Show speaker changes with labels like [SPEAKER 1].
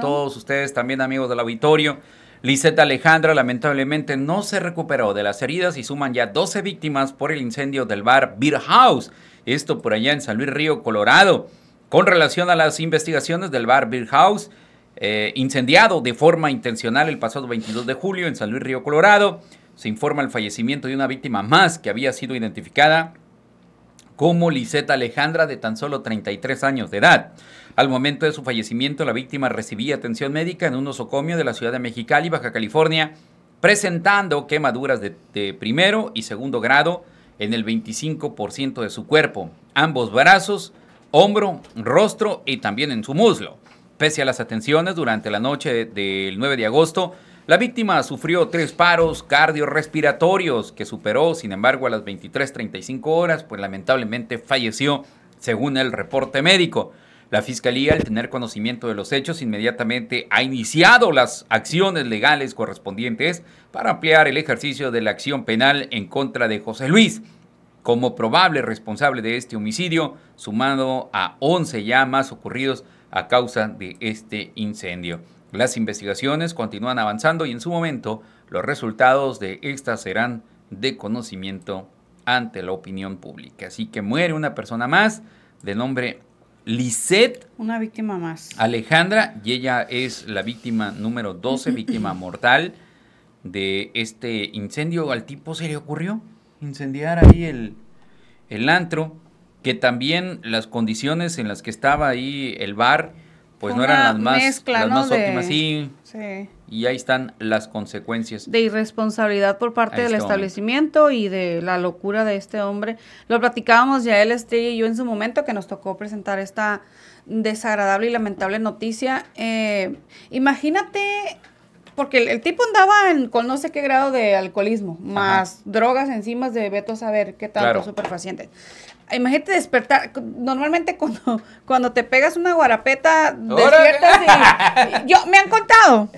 [SPEAKER 1] todos ustedes también amigos del auditorio. Liseta Alejandra lamentablemente no se recuperó de las heridas y suman ya 12 víctimas por el incendio del bar Beer House. Esto por allá en San Luis Río, Colorado. Con relación a las investigaciones del bar Beer House, eh, incendiado de forma intencional el pasado 22 de julio en San Luis Río, Colorado, se informa el fallecimiento de una víctima más que había sido identificada como Liseta Alejandra de tan solo 33 años de edad. Al momento de su fallecimiento, la víctima recibía atención médica en un nosocomio de la ciudad de Mexicali, Baja California, presentando quemaduras de, primero y segundo grado en el 25% de su cuerpo, ambos brazos, hombro, rostro y también en su muslo. Pese a las atenciones durante la noche del 9 de agosto, la víctima sufrió tres paros cardiorrespiratorios que superó, sin embargo, a las 23.35 horas, pues lamentablemente falleció, según el reporte médico. La Fiscalía, al tener conocimiento de los hechos, inmediatamente ha iniciado las acciones legales correspondientes para ampliar el ejercicio de la acción penal en contra de José Luis como probable responsable de este homicidio, sumado a 11 ya más ocurridos a causa de este incendio. Las investigaciones continúan avanzando y en su momento los resultados de estas serán de conocimiento ante la opinión pública. Así que muere una persona más de nombre Lisette.
[SPEAKER 2] Una víctima más.
[SPEAKER 1] Alejandra, y ella es la víctima número 12, víctima mortal de este incendio. Al tipo se le ocurrió incendiar ahí el, antro, que también las condiciones en las que estaba ahí el bar, pues no eran las más, las óptimas. Sí. sí. Y ahí están las consecuencias. De
[SPEAKER 2] irresponsabilidad por parte del este establecimiento y de la locura de este hombre. Lo platicábamos ya él, Estrella y yo en su momento que nos tocó presentar esta desagradable y lamentable noticia. Eh, imagínate, porque el, tipo andaba con no sé qué grado de alcoholismo, más drogas, encima de Beto saber qué tal, claro. paciente. imagínate despertar, normalmente cuando, cuando te pegas una guarapeta, despiertas y, yo, me han contado,